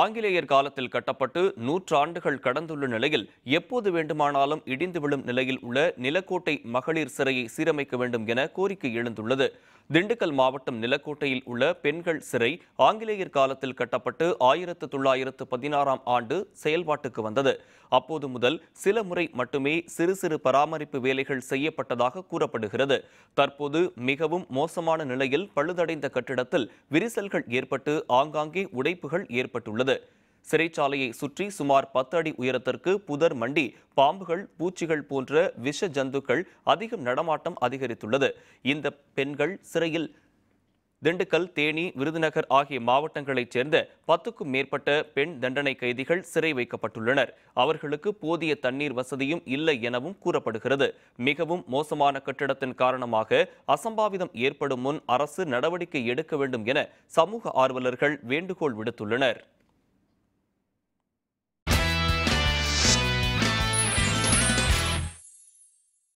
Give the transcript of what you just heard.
ஆங்கிலேயர் காலத்தில் கட்டப்பட்டு நூற்றாண்டுகள் கடந்துள்ள நிலையில் எப்போது வேண்டுமானாலும் இடிந்து விழும் நிலையில் உள்ள நிலக்கோட்டை மகளிர் சிறையை சீரமைக்க வேண்டும் என கோரிக்கை எழுந்துள்ளது திண்டுக்கல் மாவட்டம் நிலக்கோட்டையில் உள்ள பெண்கள் சிறை ஆங்கிலேயர் காலத்தில் கட்டப்பட்டு ஆயிரத்து தொள்ளாயிரத்து பதினாறாம் ஆண்டு செயல்பாட்டுக்கு வந்தது அப்போது முதல் சில முறை மட்டுமே சிறு சிறு பராமரிப்பு வேலைகள் செய்யப்பட்டதாக கூறப்படுகிறது தற்போது மிகவும் மோசமான நிலையில் பழுதடைந்த கட்டிடத்தில் விரிசல்கள் ஏற்பட்டு ஆங்காங்கே உடைப்புகள் ஏற்பட்டுள்ளது சிறைச்சாலையை சுற்றி சுமார் பத்து அடி உயரத்திற்கு புதர் மண்டி பாம்புகள் பூச்சிகள் போன்ற விஷ ஜந்துக்கள் அதிகம் நடமாட்டம் அதிகரித்துள்ளது இந்த பெண்கள் சிறையில் திண்டுக்கல் தேனி விருதுநகர் ஆகிய மாவட்டங்களைச் சேர்ந்த பத்துக்கும் மேற்பட்ட பெண் தண்டனை கைதிகள் சிறை வைக்கப்பட்டுள்ளனர் அவர்களுக்கு போதிய தண்ணீர் வசதியும் இல்லை எனவும் கூறப்படுகிறது மிகவும் மோசமான கட்டிடத்தின் காரணமாக அசம்பாவிதம் ஏற்படும் முன் அரசு நடவடிக்கை எடுக்க வேண்டும் என சமூக ஆர்வலர்கள் வேண்டுகோள் விடுத்துள்ளனர்